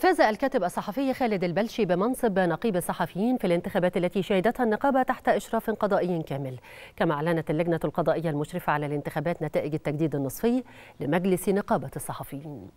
فاز الكاتب الصحفي خالد البلشي بمنصب نقيب الصحفيين في الانتخابات التي شهدتها النقابة تحت إشراف قضائي كامل كما أعلنت اللجنة القضائية المشرفة على الانتخابات نتائج التجديد النصفي لمجلس نقابة الصحفيين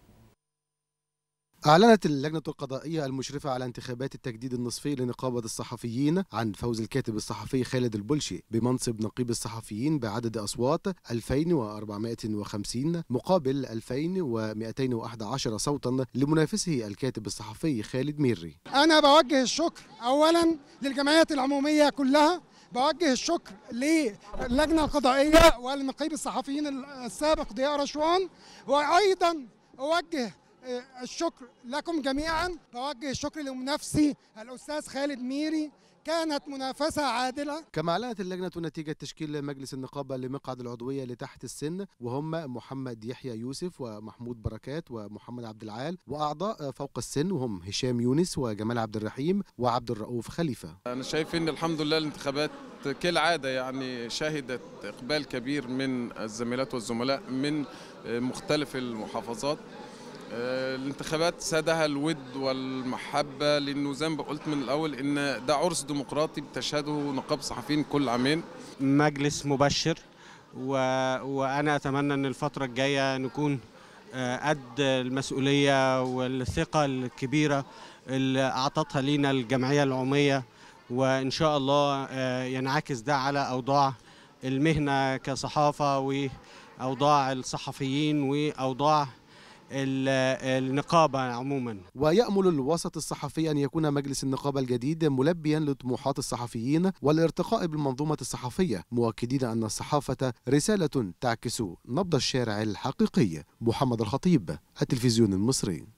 أعلنت اللجنة القضائية المشرفة على انتخابات التجديد النصفي لنقابة الصحفيين عن فوز الكاتب الصحفي خالد البلشي بمنصب نقيب الصحفيين بعدد أصوات 2450 مقابل 2211 صوتا لمنافسه الكاتب الصحفي خالد ميري أنا بوجه الشكر أولا للجمعيات العمومية كلها بوجه الشكر للجنة القضائية والنقيب الصحفيين السابق ضياء رشوان وأيضا أوجه آه، الشكر لكم جميعا بوجه الشكر لمنافسي الاستاذ خالد ميري كانت منافسة عادلة كما أعلنت اللجنة نتيجة تشكيل مجلس النقابة لمقعد العضوية لتحت السن وهم محمد يحيى يوسف ومحمود بركات ومحمد عبد العال وأعضاء فوق السن وهم هشام يونس وجمال عبد الرحيم وعبد الرؤوف خليفة أنا شايف إن الحمد لله الانتخابات كالعادة يعني شهدت إقبال كبير من الزميلات والزملاء من مختلف المحافظات الانتخابات سادها الود والمحبة لأنه زي ما قلت من الأول إن ده عرس ديمقراطي بتشهده نقابة صحفيين كل عامين مجلس مبشر و... وأنا أتمنى أن الفترة الجاية نكون آه، قد المسؤولية والثقة الكبيرة اللي أعطتها لينا الجمعية العمومية وإن شاء الله آه، ينعكس ده على أوضاع المهنة كصحافة وأوضاع الصحفيين وأوضاع النقابة عموما ويأمل الوسط الصحفي أن يكون مجلس النقابة الجديد ملبيا لطموحات الصحفيين والارتقاء بالمنظومة الصحفية مؤكدين أن الصحافة رسالة تعكس نبض الشارع الحقيقي محمد الخطيب التلفزيون المصري